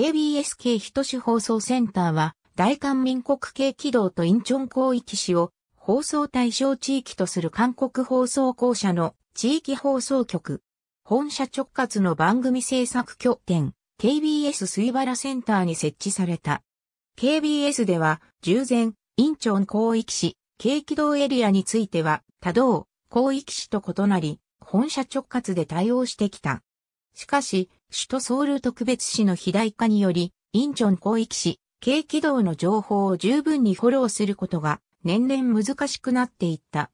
KBS 系人種放送センターは、大韓民国系軌道とインチョン広域市を放送対象地域とする韓国放送公社の地域放送局。本社直轄の番組制作拠点、KBS 水原センターに設置された。KBS では、従前、インチョン広域市、軽軌道エリアについては、多道、広域市と異なり、本社直轄で対応してきた。しかし、首都ソウル特別市の肥大化により、インチョン広域市、軽軌道の情報を十分にフォローすることが年々難しくなっていった。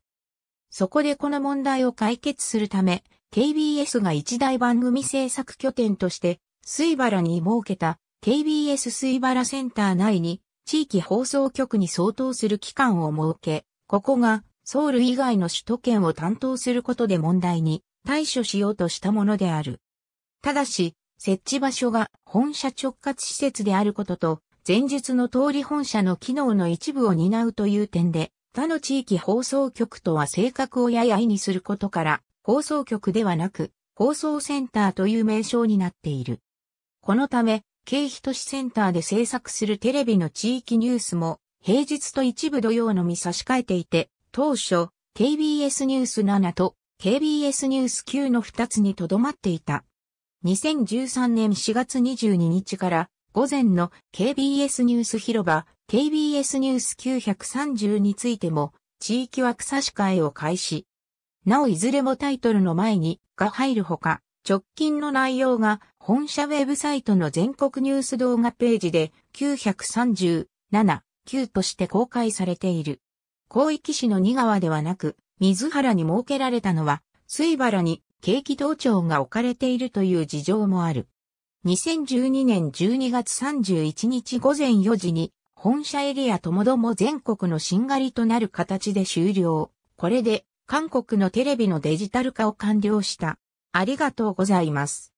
そこでこの問題を解決するため、KBS が一大番組制作拠点として、水原に設けた KBS 水原センター内に地域放送局に相当する機関を設け、ここがソウル以外の首都圏を担当することで問題に対処しようとしたものである。ただし、設置場所が本社直轄施設であることと、前述の通り本社の機能の一部を担うという点で、他の地域放送局とは性格をやや意にすることから、放送局ではなく、放送センターという名称になっている。このため、経費都市センターで制作するテレビの地域ニュースも、平日と一部土曜のみ差し替えていて、当初、KBS ニュース7と KBS ニュース9の2つにとどまっていた。2013年4月22日から午前の KBS ニュース広場 KBS ニュース930についても地域枠差し替えを開始。なおいずれもタイトルの前にが入るほか、直近の内容が本社ウェブサイトの全国ニュース動画ページで937、9として公開されている。広域市の2川ではなく、水原に設けられたのは、水原に景気同調が置かれているという事情もある。2012年12月31日午前4時に本社エリアともども全国のしんがりとなる形で終了。これで韓国のテレビのデジタル化を完了した。ありがとうございます。